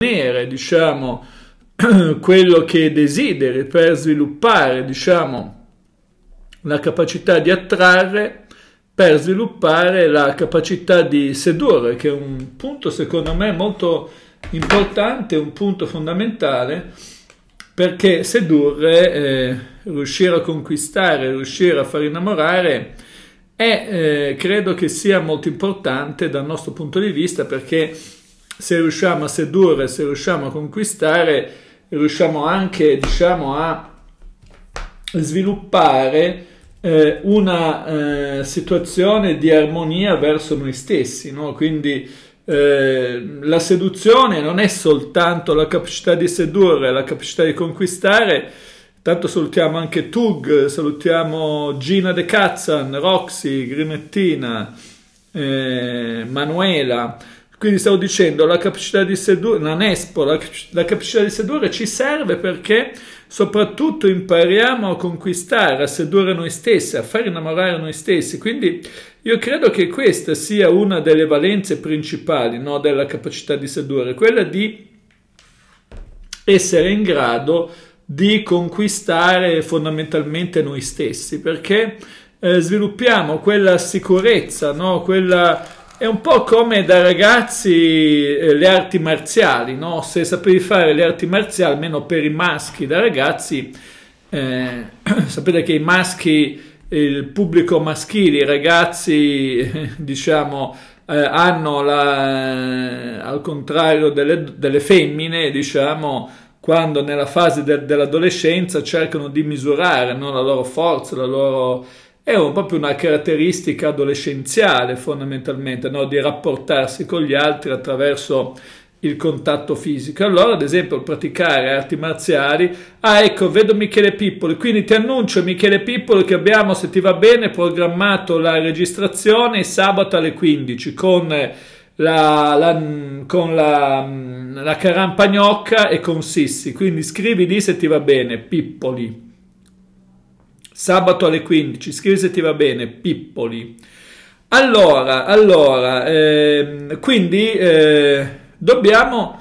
ottenere, diciamo, quello che desideri per sviluppare, diciamo, la capacità di attrarre, per sviluppare la capacità di sedurre, che è un punto secondo me molto importante, un punto fondamentale, perché sedurre, eh, riuscire a conquistare, riuscire a far innamorare, è, eh, credo che sia molto importante dal nostro punto di vista perché se riusciamo a sedurre, se riusciamo a conquistare, riusciamo anche diciamo, a sviluppare eh, una eh, situazione di armonia verso noi stessi. No? Quindi eh, la seduzione non è soltanto la capacità di sedurre, la capacità di conquistare. Tanto salutiamo anche Tug, salutiamo Gina De Cazzan, Roxy, Grinettina, eh, Manuela. Quindi stavo dicendo, la capacità di sedurre, la Nespo, la, la capacità di sedurre ci serve perché soprattutto impariamo a conquistare, a sedurre noi stessi, a far innamorare noi stessi. Quindi io credo che questa sia una delle valenze principali no, della capacità di sedurre, quella di essere in grado di conquistare fondamentalmente noi stessi, perché eh, sviluppiamo quella sicurezza, no, quella è un po' come da ragazzi eh, le arti marziali, no? Se sapevi fare le arti marziali, almeno per i maschi da ragazzi, eh, sapete che i maschi, il pubblico maschile, i ragazzi, diciamo, eh, diciamo, hanno la, eh, al contrario delle, delle femmine, diciamo, quando nella fase de, dell'adolescenza cercano di misurare no? la loro forza, la loro è proprio una caratteristica adolescenziale fondamentalmente, no? di rapportarsi con gli altri attraverso il contatto fisico. Allora, ad esempio, praticare arti marziali, ah ecco, vedo Michele Pippoli, quindi ti annuncio Michele Pippoli che abbiamo, se ti va bene, programmato la registrazione sabato alle 15 con la, la, con la, la carampagnocca e con Sissi, quindi scrivi lì se ti va bene, Pippoli. Sabato alle 15, scrivi se ti va bene, pippoli. Allora, allora, eh, quindi eh, dobbiamo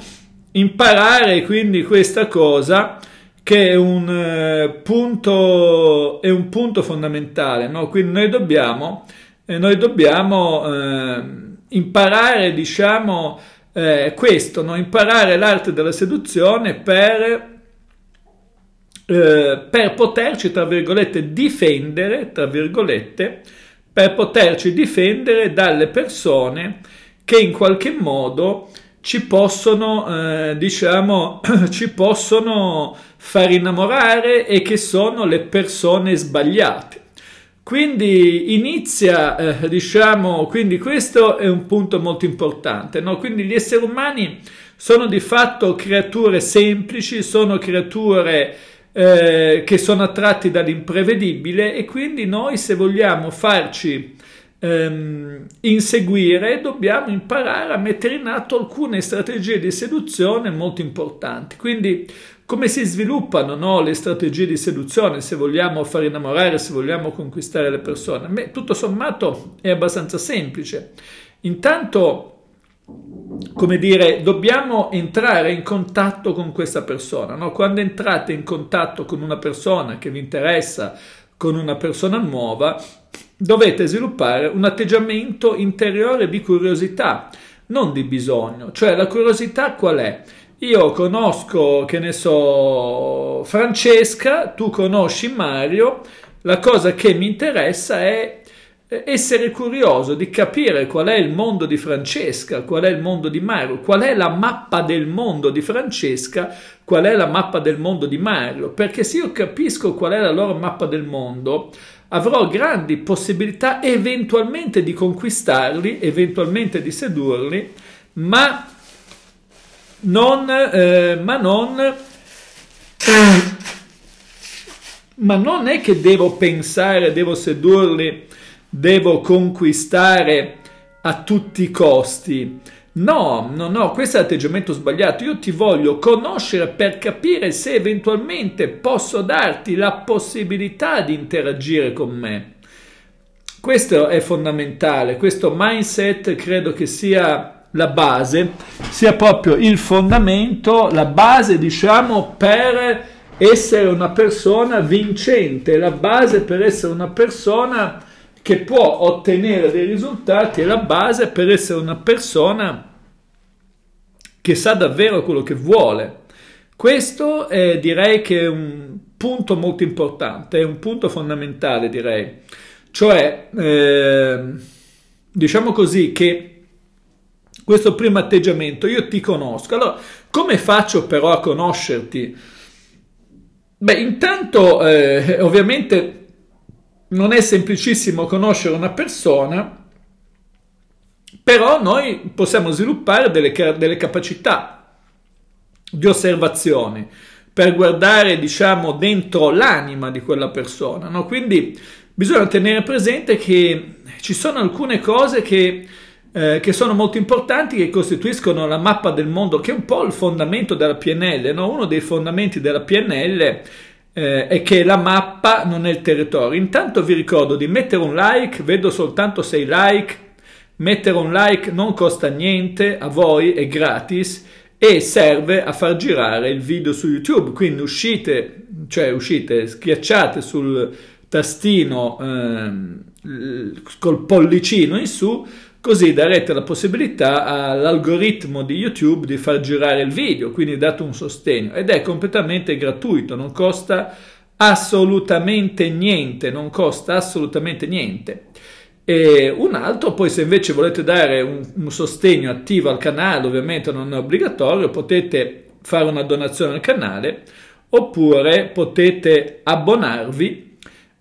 imparare quindi questa cosa che è un, eh, punto, è un punto, fondamentale, no? quindi noi dobbiamo, eh, noi dobbiamo ehm, imparare diciamo eh, questo, no? imparare l'arte della seduzione per eh, per poterci, tra virgolette, difendere, tra virgolette, per poterci difendere dalle persone che in qualche modo ci possono, eh, diciamo, ci possono far innamorare e che sono le persone sbagliate. Quindi inizia, eh, diciamo, quindi questo è un punto molto importante, no? Quindi gli esseri umani sono di fatto creature semplici, sono creature eh, che sono attratti dall'imprevedibile e quindi noi se vogliamo farci ehm, inseguire dobbiamo imparare a mettere in atto alcune strategie di seduzione molto importanti. Quindi come si sviluppano no, le strategie di seduzione se vogliamo far innamorare, se vogliamo conquistare le persone? Beh, tutto sommato è abbastanza semplice. Intanto come dire, dobbiamo entrare in contatto con questa persona. No? Quando entrate in contatto con una persona che vi interessa, con una persona nuova, dovete sviluppare un atteggiamento interiore di curiosità, non di bisogno. Cioè la curiosità qual è? Io conosco, che ne so, Francesca, tu conosci Mario, la cosa che mi interessa è eh, essere curioso di capire qual è il mondo di Francesca, qual è il mondo di Mario, qual è la mappa del mondo di Francesca, qual è la mappa del mondo di Mario, perché se io capisco qual è la loro mappa del mondo, avrò grandi possibilità eventualmente di conquistarli, eventualmente di sedurli, ma non, eh, ma non ma non è che devo pensare, devo sedurli devo conquistare a tutti i costi. No, no, no, questo è l'atteggiamento sbagliato. Io ti voglio conoscere per capire se eventualmente posso darti la possibilità di interagire con me. Questo è fondamentale, questo mindset credo che sia la base, sia proprio il fondamento, la base diciamo per essere una persona vincente, la base per essere una persona che può ottenere dei risultati è la base per essere una persona che sa davvero quello che vuole. Questo è, direi che è un punto molto importante, è un punto fondamentale direi. Cioè, eh, diciamo così che questo primo atteggiamento, io ti conosco. Allora, come faccio però a conoscerti? Beh, intanto eh, ovviamente non è semplicissimo conoscere una persona, però noi possiamo sviluppare delle, delle capacità di osservazione per guardare, diciamo, dentro l'anima di quella persona. No? Quindi bisogna tenere presente che ci sono alcune cose che, eh, che, sono molto importanti, che costituiscono la mappa del mondo, che è un po' il fondamento della PNL. No? Uno dei fondamenti della PNL eh, è che la mappa non è il territorio. Intanto vi ricordo di mettere un like, vedo soltanto 6 like, mettere un like non costa niente, a voi è gratis e serve a far girare il video su YouTube, quindi uscite, cioè uscite, schiacciate sul tastino ehm, col pollicino in su Così darete la possibilità all'algoritmo di YouTube di far girare il video, quindi date un sostegno ed è completamente gratuito, non costa assolutamente niente, non costa assolutamente niente. E un altro, poi se invece volete dare un, un sostegno attivo al canale, ovviamente non è obbligatorio, potete fare una donazione al canale oppure potete abbonarvi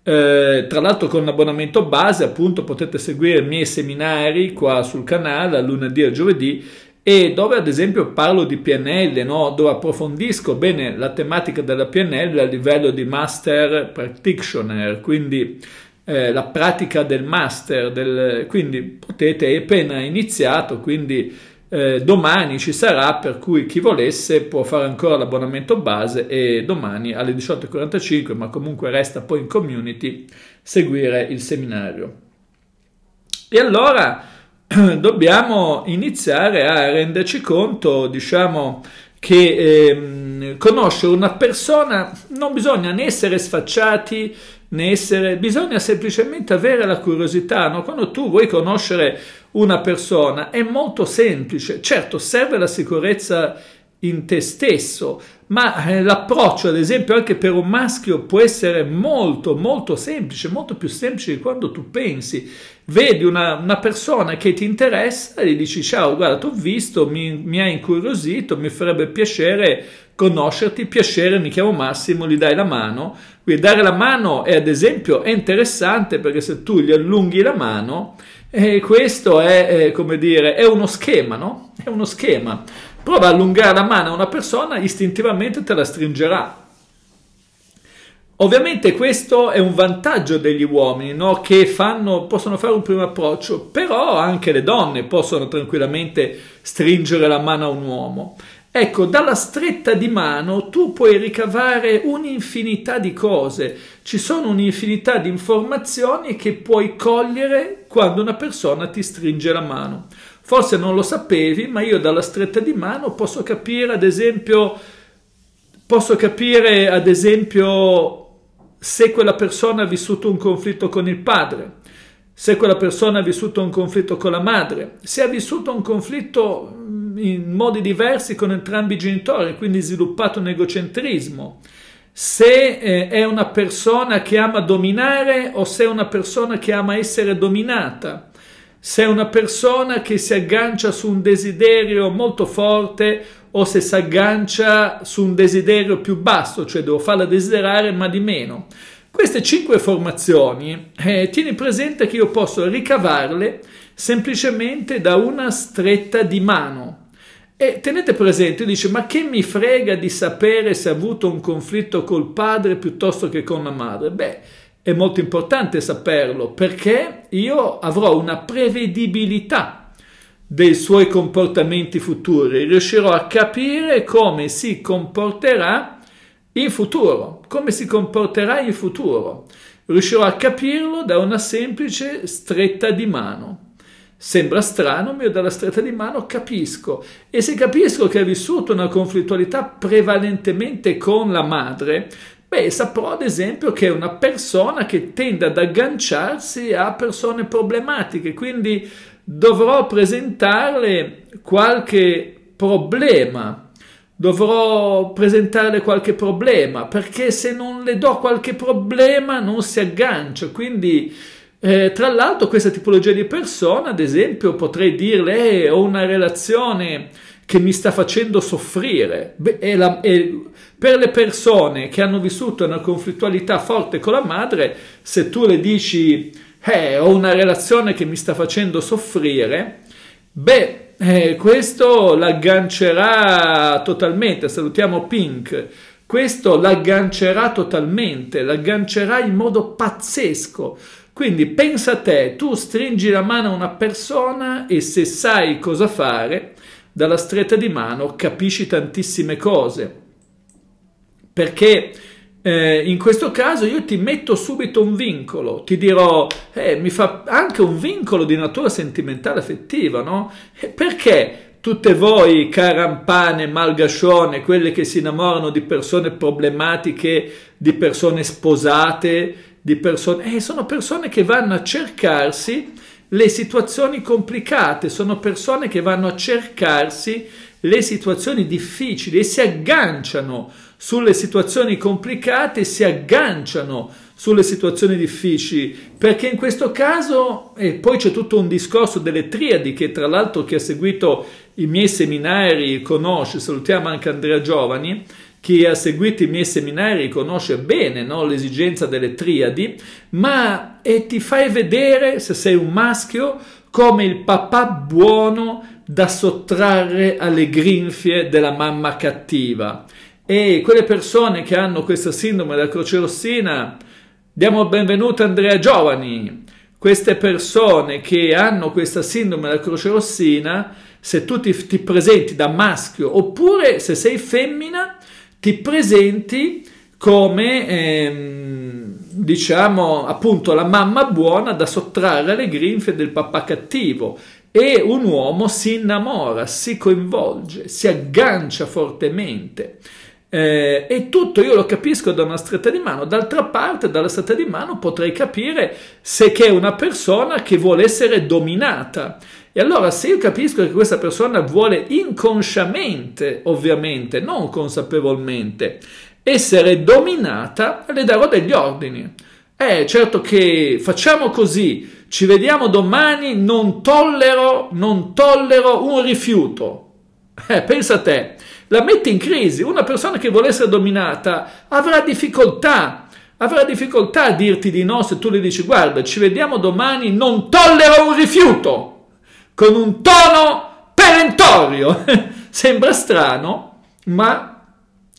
eh, tra l'altro con un abbonamento base appunto potete seguire i miei seminari qua sul canale a lunedì e giovedì e dove ad esempio parlo di PNL, no? dove approfondisco bene la tematica della PNL a livello di master practitioner, quindi eh, la pratica del master, del... quindi potete, è appena iniziato, quindi eh, domani ci sarà, per cui chi volesse può fare ancora l'abbonamento base e domani alle 18.45, ma comunque resta poi in community, seguire il seminario. E allora dobbiamo iniziare a renderci conto, diciamo, che ehm, conoscere una persona non bisogna né essere sfacciati né essere, bisogna semplicemente avere la curiosità. No? Quando tu vuoi conoscere una persona è molto semplice, certo serve la sicurezza in te stesso, ma eh, l'approccio ad esempio anche per un maschio può essere molto molto semplice, molto più semplice di quando tu pensi. Vedi una, una persona che ti interessa e gli dici ciao guarda ti ho visto, mi, mi hai incuriosito, mi farebbe piacere conoscerti, piacere, mi chiamo Massimo, gli dai la mano. Quindi dare la mano è ad esempio è interessante perché se tu gli allunghi la mano eh, questo è, eh, come dire, è uno schema, no? È uno schema. Prova a allungare la mano a una persona, istintivamente te la stringerà. Ovviamente questo è un vantaggio degli uomini no? che fanno, possono fare un primo approccio, però anche le donne possono tranquillamente stringere la mano a un uomo. Ecco, dalla stretta di mano tu puoi ricavare un'infinità di cose, ci sono un'infinità di informazioni che puoi cogliere quando una persona ti stringe la mano. Forse non lo sapevi, ma io dalla stretta di mano posso capire, ad esempio, posso capire, ad esempio, se quella persona ha vissuto un conflitto con il padre, se quella persona ha vissuto un conflitto con la madre, se ha vissuto un conflitto mm, in modi diversi con entrambi i genitori, quindi sviluppato un egocentrismo, se eh, è una persona che ama dominare o se è una persona che ama essere dominata se è una persona che si aggancia su un desiderio molto forte o se si aggancia su un desiderio più basso, cioè devo farla desiderare ma di meno. Queste cinque formazioni, eh, tieni presente che io posso ricavarle semplicemente da una stretta di mano. E tenete presente, dice, ma che mi frega di sapere se ha avuto un conflitto col padre piuttosto che con la madre? Beh, è molto importante saperlo perché io avrò una prevedibilità dei suoi comportamenti futuri, riuscirò a capire come si comporterà in futuro, come si comporterà in futuro. Riuscirò a capirlo da una semplice stretta di mano. Sembra strano, ma io dalla stretta di mano capisco. E se capisco che ha vissuto una conflittualità prevalentemente con la madre, Beh, saprò ad esempio che è una persona che tende ad agganciarsi a persone problematiche, quindi dovrò presentarle qualche problema, dovrò presentarle qualche problema, perché se non le do qualche problema non si aggancia, quindi... Eh, tra l'altro questa tipologia di persona, ad esempio, potrei dirle, eh, ho una relazione che mi sta facendo soffrire. Beh, è la, è, per le persone che hanno vissuto una conflittualità forte con la madre, se tu le dici eh, ho una relazione che mi sta facendo soffrire, beh, eh, questo l'aggancerà totalmente. Salutiamo Pink. Questo l'aggancerà totalmente, l'aggancerà in modo pazzesco. Quindi pensa a te, tu stringi la mano a una persona e se sai cosa fare, dalla stretta di mano capisci tantissime cose. Perché eh, in questo caso io ti metto subito un vincolo, ti dirò, eh, mi fa anche un vincolo di natura sentimentale affettiva, no? Eh, perché? Tutte voi, carampane, malgascione, quelle che si innamorano di persone problematiche, di persone sposate, di persone... Eh, sono persone che vanno a cercarsi le situazioni complicate, sono persone che vanno a cercarsi le situazioni difficili e si agganciano sulle situazioni complicate, si agganciano sulle situazioni difficili, perché in questo caso, e poi c'è tutto un discorso delle triadi che tra l'altro chi ha seguito i miei seminari conosce, salutiamo anche Andrea Giovani, chi ha seguito i miei seminari conosce bene no, l'esigenza delle triadi, ma ti fai vedere, se sei un maschio, come il papà buono da sottrarre alle grinfie della mamma cattiva. E quelle persone che hanno questa sindrome della croce rossina, diamo il benvenuto a Andrea Giovani. Queste persone che hanno questa sindrome della croce rossina, se tu ti, ti presenti da maschio oppure se sei femmina, ti presenti come ehm, diciamo appunto la mamma buona da sottrarre alle grinfie del papà cattivo e un uomo si innamora, si coinvolge, si aggancia fortemente. Eh, e tutto io lo capisco da una stretta di mano, d'altra parte dalla stretta di mano potrei capire se che è una persona che vuole essere dominata, e allora se io capisco che questa persona vuole inconsciamente, ovviamente, non consapevolmente, essere dominata, le darò degli ordini. Eh, certo che facciamo così, ci vediamo domani, non tollero, non tollero un rifiuto. Eh, pensa a te, la metti in crisi, una persona che vuole essere dominata avrà difficoltà, avrà difficoltà a dirti di no se tu le dici guarda, ci vediamo domani, non tollero un rifiuto con un tono perentorio. Sembra strano, ma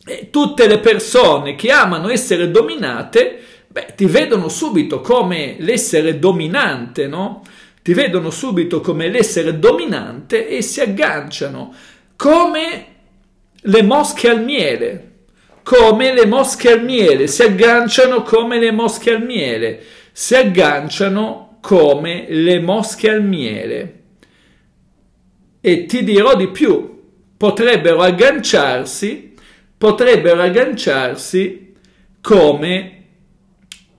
eh, tutte le persone che amano essere dominate, beh, ti vedono subito come l'essere dominante, no? Ti vedono subito come l'essere dominante e si agganciano come le mosche al miele. Come le mosche al miele, si agganciano come le mosche al miele, si agganciano come le mosche al miele e ti dirò di più, potrebbero agganciarsi, potrebbero agganciarsi come,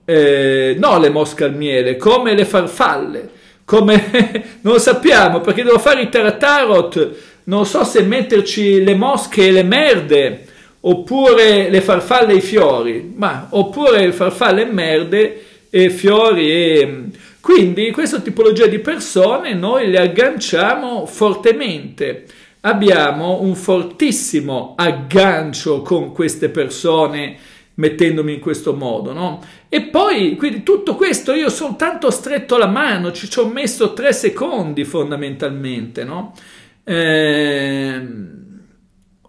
eh, no le mosche al miele, come le farfalle, come, non sappiamo, perché devo fare i taratarot, non so se metterci le mosche e le merde, oppure le farfalle e i fiori, ma, oppure farfalle e merde e fiori e quindi questa tipologia di persone noi le agganciamo fortemente. Abbiamo un fortissimo aggancio con queste persone mettendomi in questo modo, no? E poi, quindi tutto questo io soltanto ho stretto la mano, ci, ci ho messo tre secondi fondamentalmente, no? Eh,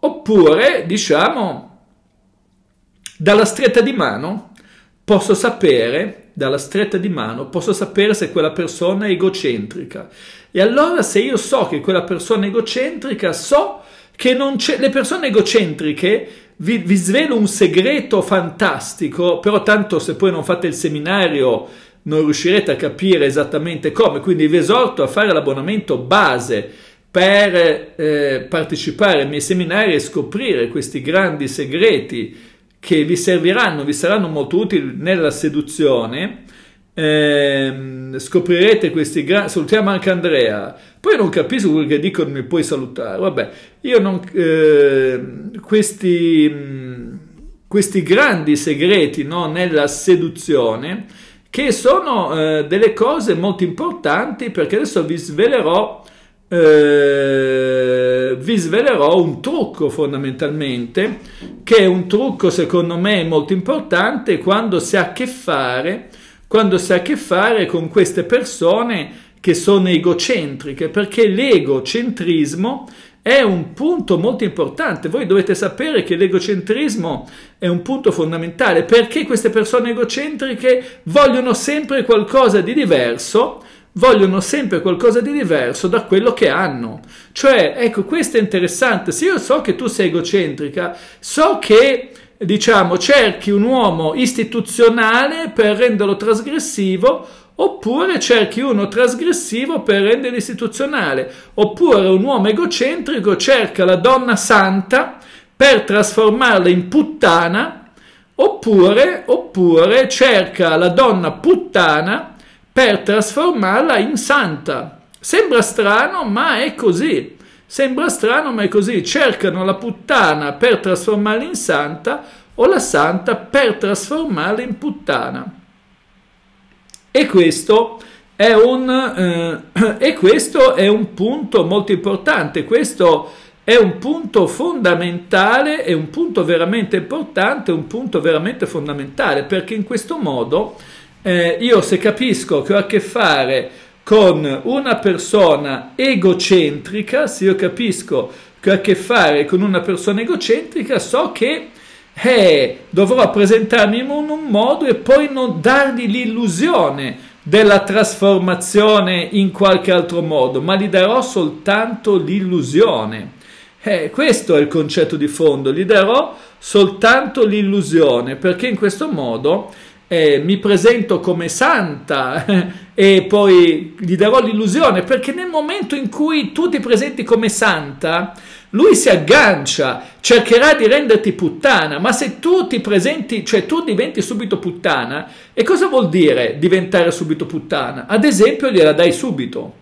oppure, diciamo, dalla stretta di mano posso sapere dalla stretta di mano, posso sapere se quella persona è egocentrica. E allora se io so che quella persona è egocentrica, so che non c'è... le persone egocentriche vi, vi, svelo un segreto fantastico, però tanto se poi non fate il seminario non riuscirete a capire esattamente come, quindi vi esorto a fare l'abbonamento base per eh, partecipare ai miei seminari e scoprire questi grandi segreti che vi serviranno, vi saranno molto utili nella seduzione. Ehm, scoprirete questi grandi salutiamo anche Andrea poi non capisco quel che dicono mi puoi salutare vabbè io non eh, questi, questi grandi segreti no, nella seduzione che sono eh, delle cose molto importanti perché adesso vi svelerò eh, vi svelerò un trucco fondamentalmente, che è un trucco secondo me molto importante quando si ha a che fare, quando si ha a che fare con queste persone che sono egocentriche, perché l'egocentrismo è un punto molto importante. Voi dovete sapere che l'egocentrismo è un punto fondamentale perché queste persone egocentriche vogliono sempre qualcosa di diverso vogliono sempre qualcosa di diverso da quello che hanno. Cioè, ecco, questo è interessante. Se io so che tu sei egocentrica, so che diciamo cerchi un uomo istituzionale per renderlo trasgressivo oppure cerchi uno trasgressivo per renderlo istituzionale, oppure un uomo egocentrico cerca la donna santa per trasformarla in puttana, oppure, oppure cerca la donna puttana per trasformarla in santa. Sembra strano, ma è così. Sembra strano, ma è così. Cercano la puttana per trasformarla in santa o la santa per trasformarla in puttana. E questo è un, eh, e questo è un punto molto importante, questo è un punto fondamentale, è un punto veramente importante, un punto veramente fondamentale, perché in questo modo eh, io se capisco che ho a che fare con una persona egocentrica, se io capisco che ho a che fare con una persona egocentrica, so che eh, dovrò presentarmi in un, modo e poi non dargli l'illusione della trasformazione in qualche altro modo, ma gli darò soltanto l'illusione. Eh, questo è il concetto di fondo, gli darò soltanto l'illusione, perché in questo modo eh, mi presento come santa e poi gli darò l'illusione, perché nel momento in cui tu ti presenti come santa, lui si aggancia, cercherà di renderti puttana, ma se tu ti presenti, cioè tu diventi subito puttana, e cosa vuol dire diventare subito puttana? Ad esempio gliela dai subito.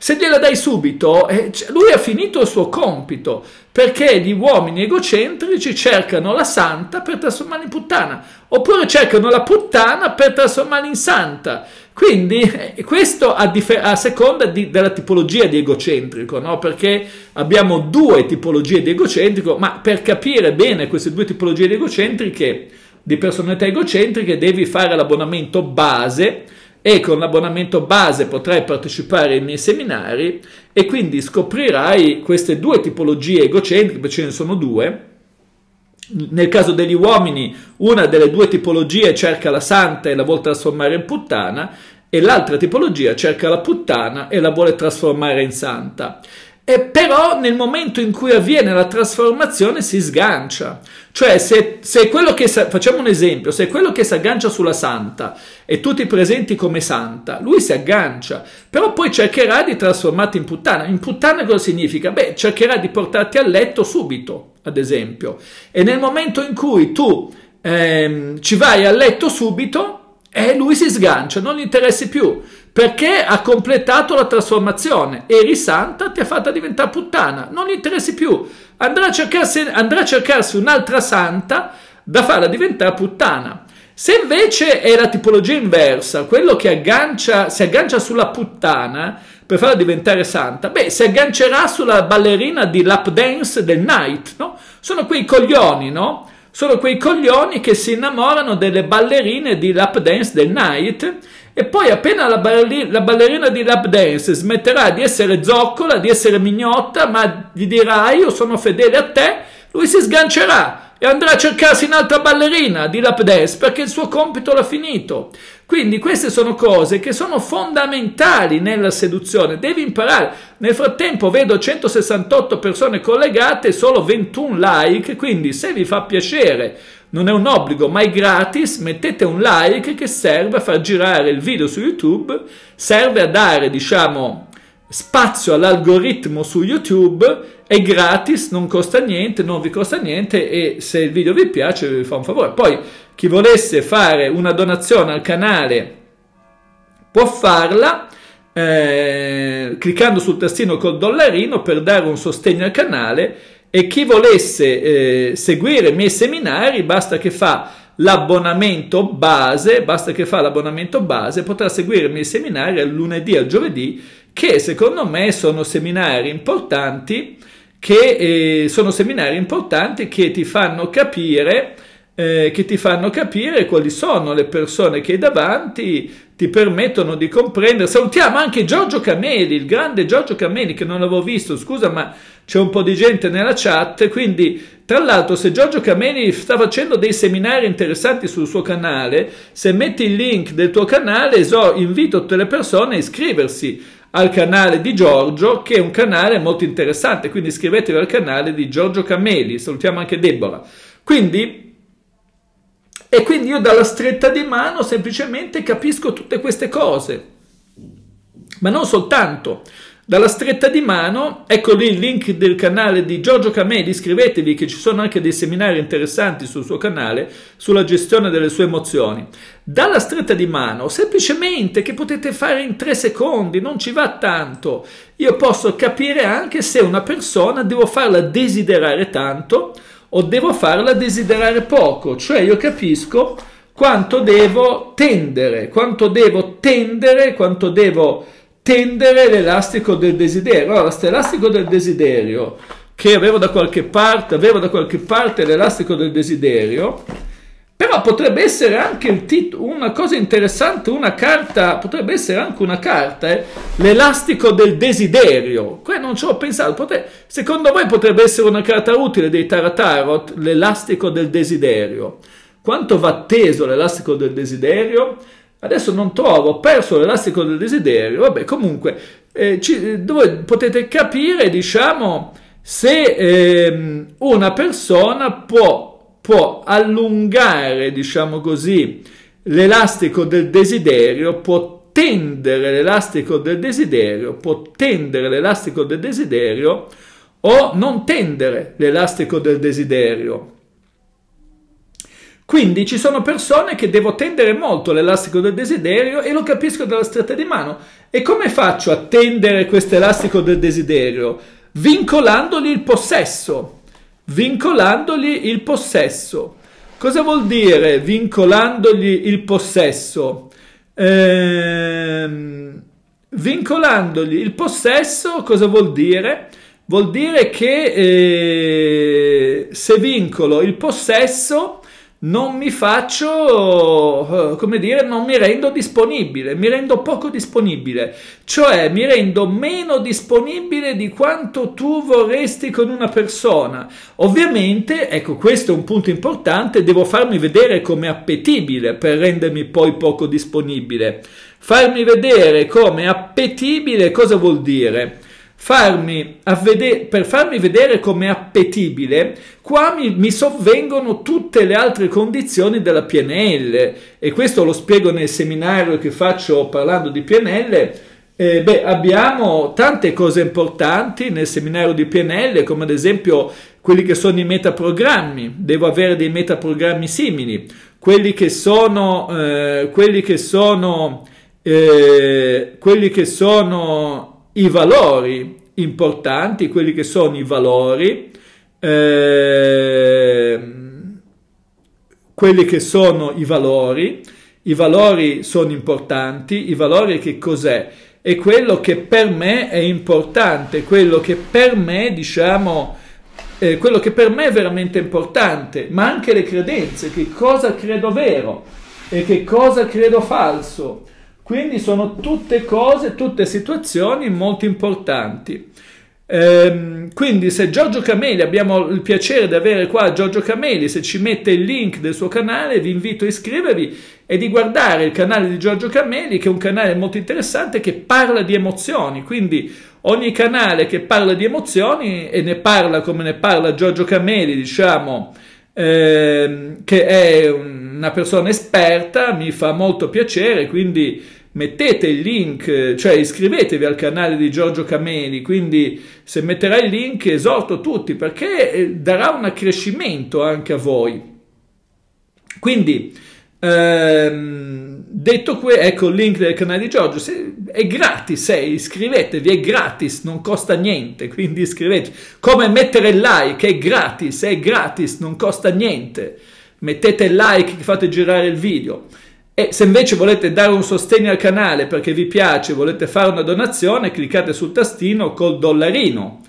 Se gliela dai subito, eh, lui ha finito il suo compito, perché gli uomini egocentrici cercano la santa per trasformarla in puttana, oppure cercano la puttana per trasformarla in santa. Quindi eh, questo a, a seconda di, della tipologia di egocentrico, no? perché abbiamo due tipologie di egocentrico, ma per capire bene queste due tipologie di egocentriche, di personalità egocentriche, devi fare l'abbonamento base, e con l'abbonamento base potrai partecipare ai miei seminari e quindi scoprirai queste due tipologie egocentriche, ce ne sono due. Nel caso degli uomini, una delle due tipologie cerca la santa e la vuole trasformare in puttana, e l'altra tipologia cerca la puttana e la vuole trasformare in santa e però nel momento in cui avviene la trasformazione si sgancia. Cioè, se, se quello che facciamo un esempio, se quello che si aggancia sulla santa e tu ti presenti come santa, lui si aggancia, però poi cercherà di trasformarti in puttana. In puttana cosa significa? Beh, cercherà di portarti a letto subito, ad esempio. E nel momento in cui tu ehm, ci vai a letto subito, eh, lui si sgancia, non gli interessi più perché ha completato la trasformazione. Eri santa, ti ha fatta diventare puttana, non gli interessi più. Andrà a cercarsi, andrà a cercarsi un'altra santa da farla diventare puttana. Se invece è la tipologia inversa, quello che aggancia, si aggancia sulla puttana per farla diventare santa, beh, si aggancerà sulla ballerina di lap dance del night, no? Sono quei coglioni, no? Sono quei coglioni che si innamorano delle ballerine di lap dance del night e poi appena la, ballerina, la ballerina di lap dance smetterà di essere zoccola, di essere mignotta, ma gli dirà ah, io sono fedele a te, lui si sgancerà e andrà a cercarsi un'altra ballerina di lap dance perché il suo compito l'ha finito. Quindi queste sono cose che sono fondamentali nella seduzione, devi imparare. Nel frattempo vedo 168 persone collegate, solo 21 like, quindi se vi fa piacere non è un obbligo, ma è gratis, mettete un like che serve a far girare il video su YouTube, serve a dare, diciamo, spazio all'algoritmo su YouTube, è gratis, non costa niente, non vi costa niente e se il video vi piace vi fa un favore. Poi chi volesse fare una donazione al canale può farla eh, cliccando sul tastino col dollarino per dare un sostegno al canale e chi volesse eh, seguire i miei seminari basta che fa l'abbonamento base, basta che fa l'abbonamento base, potrà seguire i miei seminari al lunedì e al giovedì che secondo me sono seminari importanti che eh, sono seminari importanti che ti fanno capire eh, che ti fanno capire quali sono le persone che hai davanti, ti permettono di comprendere. Salutiamo anche Giorgio Cameli, il grande Giorgio Cameli che non l'avevo visto, scusa, ma c'è un po' di gente nella chat, quindi tra l'altro se Giorgio Cameni sta facendo dei seminari interessanti sul suo canale, se metti il link del tuo canale, so, invito tutte le persone a iscriversi al canale di Giorgio, che è un canale molto interessante, quindi iscrivetevi al canale di Giorgio Cameli, salutiamo anche Deborah. Quindi e quindi io dalla stretta di mano semplicemente capisco tutte queste cose, ma non soltanto. Dalla stretta di mano, ecco lì il link del canale di Giorgio Camelli, iscrivetevi che ci sono anche dei seminari interessanti sul suo canale sulla gestione delle sue emozioni. Dalla stretta di mano, semplicemente che potete fare in tre secondi, non ci va tanto. Io posso capire anche se una persona devo farla desiderare tanto o devo farla desiderare poco, cioè io capisco quanto devo tendere, quanto devo tendere, quanto devo tendere l'elastico del desiderio. Allora, questo elastico del desiderio, che avevo da qualche parte, avevo da qualche parte l'elastico del desiderio, però potrebbe essere anche il una cosa interessante, una carta, potrebbe essere anche una carta, eh? l'elastico del desiderio. Qua non ci ho pensato, Potre... secondo voi potrebbe essere una carta utile dei Taratarot, l'elastico del desiderio. Quanto va teso l'elastico del desiderio? adesso non trovo, ho perso l'elastico del desiderio, vabbè comunque eh, ci, eh, dove potete capire diciamo se eh, una persona può, può allungare diciamo così l'elastico del desiderio, può tendere l'elastico del desiderio, può tendere l'elastico del desiderio o non tendere l'elastico del desiderio. Quindi ci sono persone che devo tendere molto l'elastico del desiderio e lo capisco dalla stretta di mano. E come faccio a tendere questo elastico del desiderio? Vincolandogli il possesso. Vincolandogli il possesso. Cosa vuol dire vincolandogli il possesso? Ehm, vincolandogli il possesso cosa vuol dire? Vuol dire che eh, se vincolo il possesso non mi faccio, eh, come dire, non mi rendo disponibile, mi rendo poco disponibile, cioè mi rendo meno disponibile di quanto tu vorresti con una persona. Ovviamente, ecco, questo è un punto importante, devo farmi vedere come appetibile per rendermi poi poco disponibile. Farmi vedere come appetibile cosa vuol dire? farmi vedere, per farmi vedere come appetibile, qua mi, mi, sovvengono tutte le altre condizioni della PNL e questo lo spiego nel seminario che faccio parlando di PNL. Eh, beh, abbiamo tante cose importanti nel seminario di PNL, come ad esempio quelli che sono i metaprogrammi, devo avere dei metaprogrammi simili, quelli che sono, eh, quelli che sono, eh, quelli che sono i valori importanti, quelli che sono i valori, eh, quelli che sono i valori, i valori sono importanti, i valori che cos'è? È quello che per me è importante, quello che per me, diciamo, eh, quello che per me è veramente importante, ma anche le credenze, che cosa credo vero e che cosa credo falso quindi sono tutte cose, tutte situazioni molto importanti. Ehm, quindi se Giorgio Cameli, abbiamo il piacere di avere qua Giorgio Cameli, se ci mette il link del suo canale vi invito a iscrivervi e di guardare il canale di Giorgio Cameli che è un canale molto interessante che parla di emozioni, quindi ogni canale che parla di emozioni e ne parla come ne parla Giorgio Cameli, diciamo, ehm, che è una persona esperta, mi fa molto piacere, quindi mettete il link, cioè iscrivetevi al canale di Giorgio Cameli, quindi se metterai il link esorto tutti perché eh, darà un accrescimento anche a voi. Quindi, ehm, detto questo, ecco il link del canale di Giorgio, se, è gratis, eh, iscrivetevi, è gratis, non costa niente, quindi iscrivetevi. Come mettere il like, è gratis, è gratis, non costa niente. Mettete il like, fate girare il video. E se invece volete dare un sostegno al canale perché vi piace, volete fare una donazione, cliccate sul tastino col dollarino.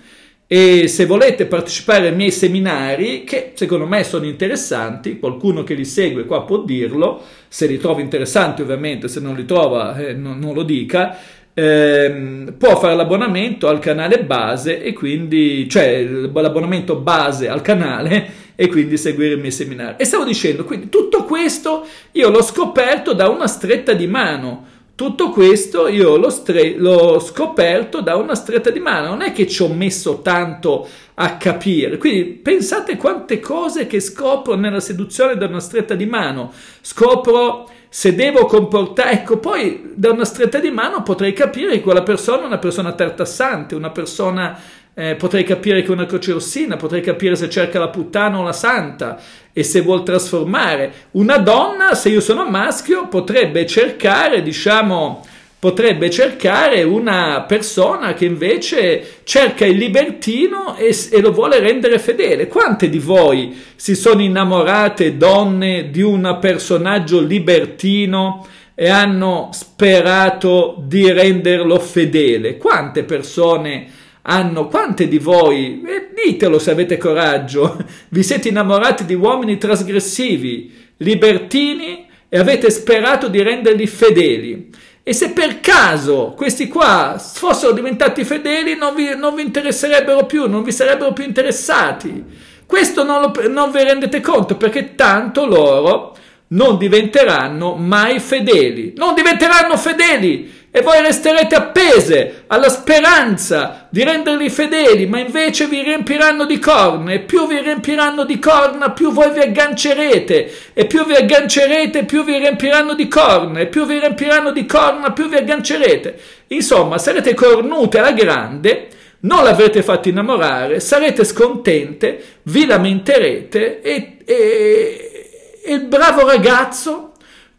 E se volete partecipare ai miei seminari, che secondo me sono interessanti, qualcuno che li segue qua può dirlo, se li trova interessanti ovviamente, se non li trova eh, non, non lo dica, Ehm, può fare l'abbonamento al canale base e quindi cioè l'abbonamento base al canale e quindi seguire i miei seminari. E stavo dicendo, quindi tutto questo io l'ho scoperto da una stretta di mano. Tutto questo io l'ho, stre- l'ho scoperto da una stretta di mano, non è che ci ho messo tanto a capire. Quindi pensate quante cose che scopro nella seduzione da una stretta di mano. Scopro se devo comportare, ecco, poi da una stretta di mano potrei capire che quella persona è una persona tartassante, una persona eh, potrei capire che è una croce rossina, potrei capire se cerca la puttana o la santa e se vuol trasformare. Una donna, se io sono maschio, potrebbe cercare, diciamo, potrebbe cercare una persona che invece cerca il libertino e, e, lo vuole rendere fedele. Quante di voi si sono innamorate donne di un personaggio libertino e hanno sperato di renderlo fedele? Quante persone hanno, quante di voi, e eh, ditelo se avete coraggio, vi siete innamorati di uomini trasgressivi, libertini e avete sperato di renderli fedeli. E se per caso questi qua fossero diventati fedeli non vi, non vi interesserebbero più, non vi sarebbero più interessati. Questo non, lo, non vi rendete conto perché tanto loro non diventeranno mai fedeli. Non diventeranno fedeli! e voi resterete appese alla speranza di renderli fedeli, ma invece vi riempiranno di corna e più vi riempiranno di corna, più voi vi aggancerete e più vi aggancerete, più vi riempiranno di corna e più vi riempiranno di corna, più vi aggancerete. Insomma, sarete cornute alla grande, non l'avrete fatto innamorare, sarete scontente, vi lamenterete e, e, e il bravo ragazzo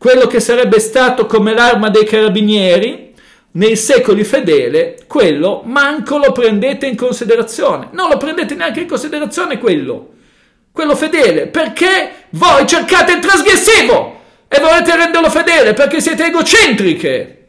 quello che sarebbe stato come l'arma dei carabinieri, nei secoli fedele, quello manco lo prendete in considerazione. Non lo prendete neanche in considerazione quello. Quello fedele, perché voi cercate il trasgressivo e volete renderlo fedele perché siete egocentriche.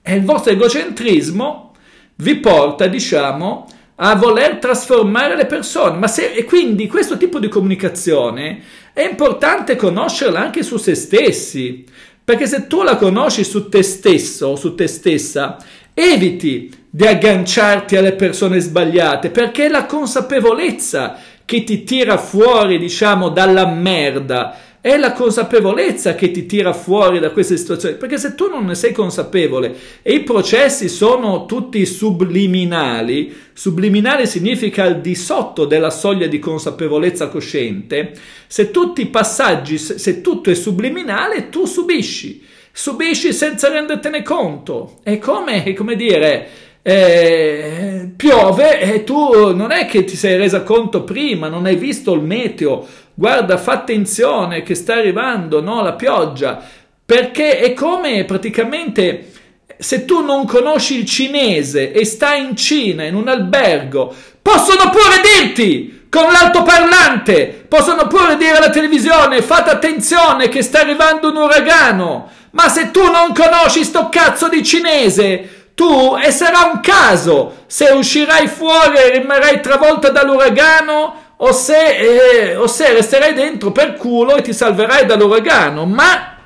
E il vostro egocentrismo vi porta, diciamo, a voler trasformare le persone. Ma Se, e quindi questo tipo di comunicazione è importante conoscerla anche su se stessi, perché se tu la conosci su te stesso o su te stessa, eviti di agganciarti alle persone sbagliate, perché è la consapevolezza che ti tira fuori, diciamo, dalla merda è la consapevolezza che ti tira fuori da queste situazioni, perché se tu non ne sei consapevole e i processi sono tutti subliminali, subliminale significa al di sotto della soglia di consapevolezza cosciente, se tutti i passaggi, se tutto è subliminale, tu subisci, subisci senza rendertene conto. È come, è come dire... Eh, piove e tu non è che ti sei resa conto prima, non hai visto il meteo guarda, fa attenzione che sta arrivando no, la pioggia, perché è come praticamente se tu non conosci il cinese e stai in Cina in un albergo, possono pure dirti con l'altoparlante, possono pure dire alla televisione fate attenzione che sta arrivando un uragano, ma se tu non conosci sto cazzo di cinese, tu e sarà un caso se uscirai fuori e rimarrai travolta dall'uragano o se, eh, o se resterai dentro per culo e ti salverai dall'uragano, ma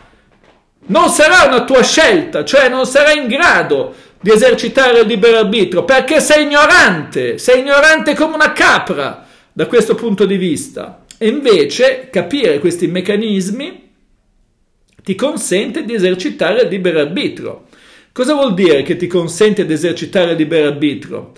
non sarà una tua scelta, cioè non sarai in grado di esercitare il libero arbitro perché sei ignorante, sei ignorante come una capra da questo punto di vista. E invece capire questi meccanismi ti consente di esercitare il libero arbitro. Cosa vuol dire che ti consente di esercitare il libero arbitro?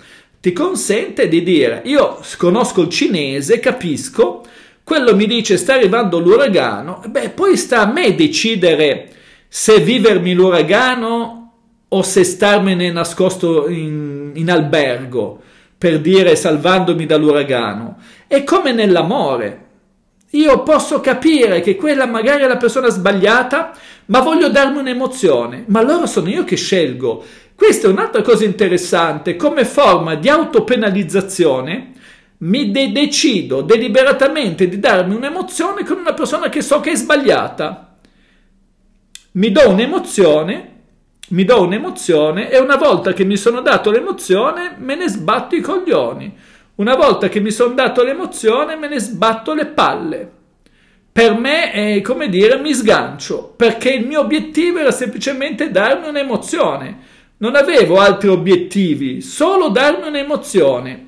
ti consente di dire io conosco il cinese, capisco, quello mi dice sta arrivando l'uragano, beh poi sta a me decidere se vivermi l'uragano o se starmene nascosto in, in albergo per dire salvandomi dall'uragano. È come nell'amore. Io posso capire che quella magari è la persona sbagliata, ma voglio darmi un'emozione. Ma allora sono io che scelgo questa è un'altra cosa interessante, come forma di autopenalizzazione mi de- decido deliberatamente di darmi un'emozione con una persona che so che è sbagliata. Mi do un'emozione, mi do un'emozione e una volta che mi sono dato l'emozione me ne sbatto i coglioni. Una volta che mi sono dato l'emozione me ne sbatto le palle. Per me è come dire mi sgancio, perché il mio obiettivo era semplicemente darmi un'emozione. Non avevo altri obiettivi, solo darmi un'emozione.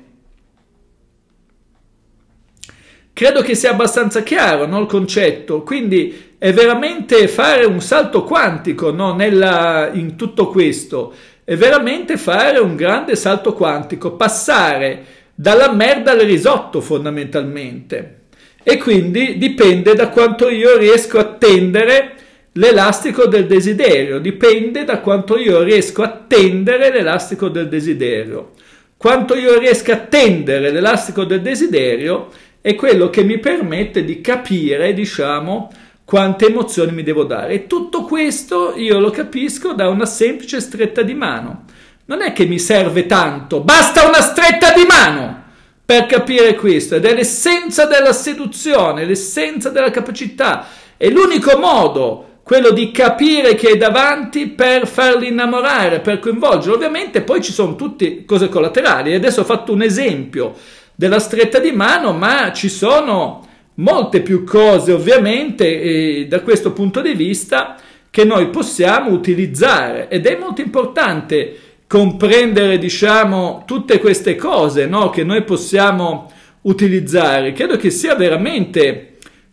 Credo che sia abbastanza chiaro no, il concetto, quindi è veramente fare un salto quantico no, nella, in tutto questo, è veramente fare un grande salto quantico, passare dalla merda al risotto fondamentalmente. E quindi dipende da quanto io riesco a tendere l'elastico del desiderio, dipende da quanto io riesco a tendere l'elastico del desiderio. Quanto io riesco a tendere l'elastico del desiderio è quello che mi permette di capire, diciamo, quante emozioni mi devo dare. E tutto questo io lo capisco da una semplice stretta di mano. Non è che mi serve tanto, basta una stretta di mano per capire questo ed è l'essenza della seduzione, l'essenza della capacità. È l'unico modo quello di capire chi è davanti per farli innamorare, per coinvolgerlo. Ovviamente poi ci sono tutte cose collaterali. Adesso ho fatto un esempio della stretta di mano, ma ci sono molte più cose ovviamente eh, da questo punto di vista che noi possiamo utilizzare ed è molto importante comprendere diciamo tutte queste cose no? che noi possiamo utilizzare. Credo che sia veramente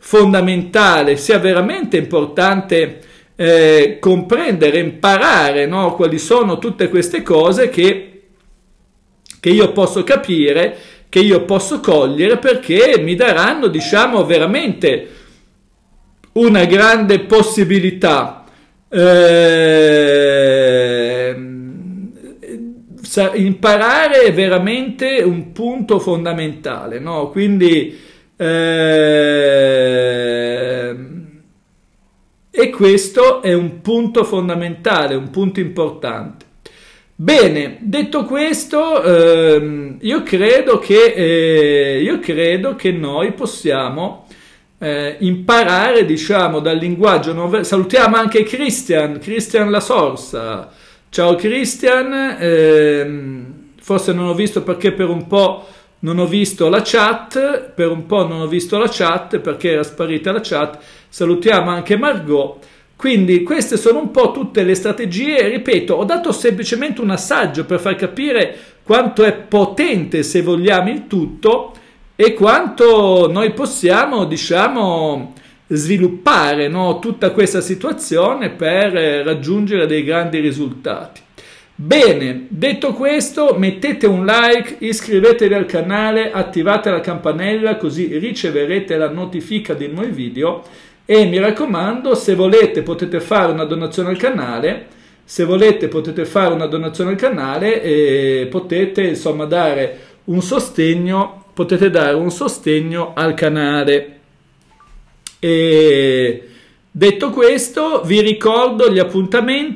fondamentale, sia veramente importante eh, comprendere, imparare no? quali sono tutte queste cose che, che io posso capire, che io posso cogliere perché mi daranno, diciamo, veramente una grande possibilità. Eh, imparare è veramente un punto fondamentale, no? Quindi Ehm, e questo è un punto fondamentale, un punto importante. Bene, detto questo, ehm, io, credo che, eh, io, credo che, noi possiamo eh, imparare, diciamo, dal linguaggio novello. Salutiamo anche Christian, Christian La Sorsa. Ciao Christian, ehm, forse non ho visto perché per un po' non ho visto la chat, per un po' non ho visto la chat perché era sparita la chat, salutiamo anche Margot. Quindi queste sono un po' tutte le strategie, ripeto, ho dato semplicemente un assaggio per far capire quanto è potente se vogliamo il tutto e quanto noi possiamo, diciamo, sviluppare no, tutta questa situazione per raggiungere dei grandi risultati. Bene, detto questo, mettete un like, iscrivetevi al canale, attivate la campanella così riceverete la notifica dei nuovi video e mi raccomando, se volete potete fare una donazione al canale, se volete potete fare una donazione al canale e potete insomma dare un sostegno, potete dare un sostegno al canale. E detto questo, vi ricordo gli appuntamenti